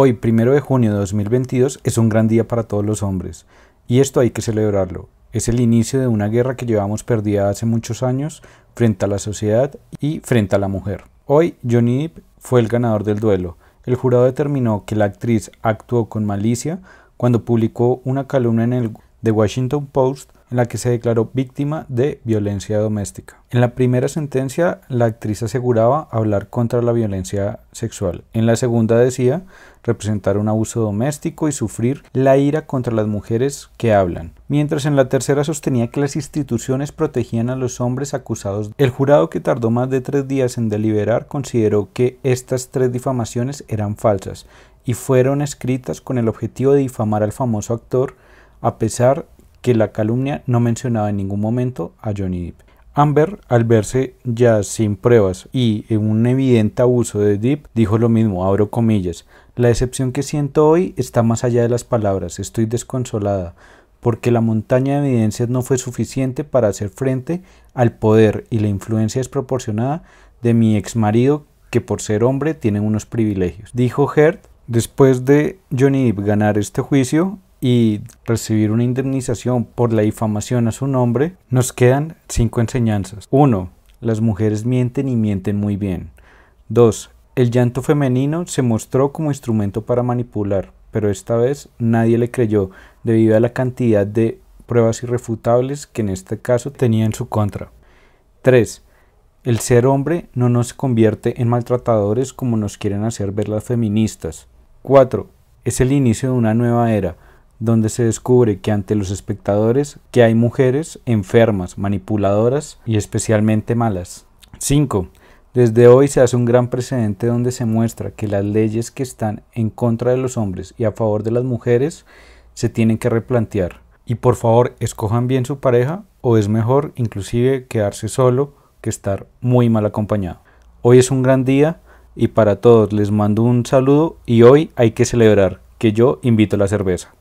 Hoy, primero de junio de 2022, es un gran día para todos los hombres, y esto hay que celebrarlo. Es el inicio de una guerra que llevamos perdida hace muchos años frente a la sociedad y frente a la mujer. Hoy, Johnny Depp fue el ganador del duelo. El jurado determinó que la actriz actuó con malicia cuando publicó una columna en el The Washington Post en la que se declaró víctima de violencia doméstica. En la primera sentencia, la actriz aseguraba hablar contra la violencia sexual. En la segunda decía representar un abuso doméstico y sufrir la ira contra las mujeres que hablan. Mientras en la tercera sostenía que las instituciones protegían a los hombres acusados. El jurado que tardó más de tres días en deliberar consideró que estas tres difamaciones eran falsas y fueron escritas con el objetivo de difamar al famoso actor a pesar que la calumnia no mencionaba en ningún momento a Johnny Depp. Amber, al verse ya sin pruebas y en un evidente abuso de Deep, dijo lo mismo, abro comillas, la decepción que siento hoy está más allá de las palabras, estoy desconsolada, porque la montaña de evidencias no fue suficiente para hacer frente al poder y la influencia desproporcionada de mi ex marido que por ser hombre tiene unos privilegios. Dijo Hert, después de Johnny Depp ganar este juicio, y recibir una indemnización por la difamación a su nombre, nos quedan cinco enseñanzas. 1. Las mujeres mienten y mienten muy bien. 2. El llanto femenino se mostró como instrumento para manipular, pero esta vez nadie le creyó debido a la cantidad de pruebas irrefutables que en este caso tenía en su contra. 3. El ser hombre no nos convierte en maltratadores como nos quieren hacer ver las feministas. 4. Es el inicio de una nueva era donde se descubre que ante los espectadores que hay mujeres enfermas, manipuladoras y especialmente malas. 5. Desde hoy se hace un gran precedente donde se muestra que las leyes que están en contra de los hombres y a favor de las mujeres se tienen que replantear. Y por favor, escojan bien su pareja o es mejor inclusive quedarse solo que estar muy mal acompañado. Hoy es un gran día y para todos les mando un saludo y hoy hay que celebrar que yo invito la cerveza.